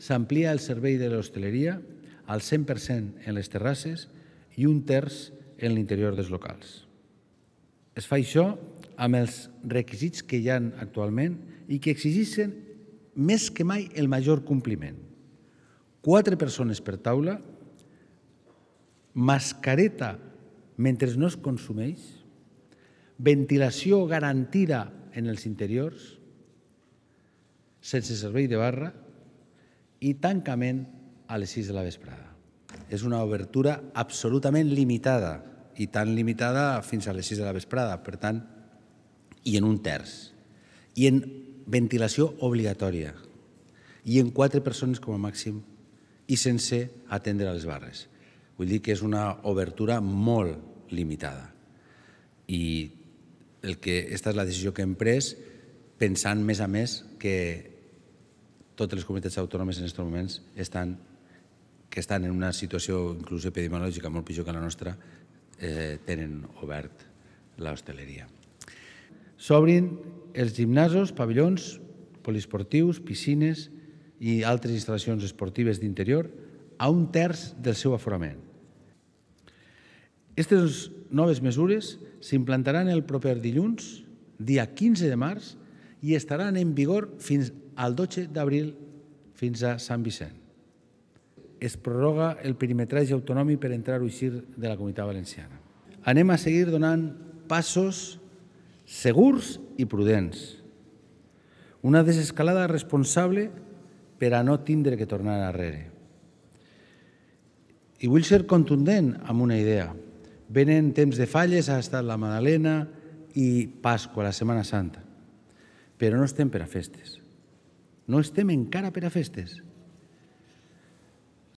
S'amplia el servei de l'hostaleria al 100% en les terrasses i un terç en l'interior dels locals. Es fa això amb els requisits que hi han actualment i que exigeixen més que mai el major compliment. Quatre persones per taula, mascareta mentre no es consumeix, ventilació garantida en els interiors, sense servei de barra, i tancament a les 6 de la vesprada. És una obertura absolutament limitada i tan limitada fins a les 6 de la vesprada, per tant, i en un terç. I en ventilació obligatòria. I en quatre persones com a màxim i sense atendre a les barres. Vull dir que és una obertura molt limitada. I el que, esta és la decisió que hem pres pensant, més a més, que totes les comunitats autònomes en aquests moments estan, que estan en una situació inclús epidemiològica molt pitjor que la nostra, eh, tenen obert l'hostaleria. S'obrin els gimnasos, pavillons, poliesportius, piscines i altres instal·lacions esportives d'interior a un terç del seu aforament. Aquestes noves mesures s'implantaran el proper dilluns, dia 15 de març, i estaran en vigor fins al 12 d'abril fins a Sant Vicent. Es prorroga el perimetratge autonòmic per entrar o eixir de la comunitat valenciana. Anem a seguir donant passos segurs i prudents. Una desescalada responsable per a no tindre que tornar enrere. I vull ser contundent amb una idea. Venen temps de falles, ha estat la Madalena i Pasqua, la Setmana Santa. Però no estem per a festes no estem encara per a festes.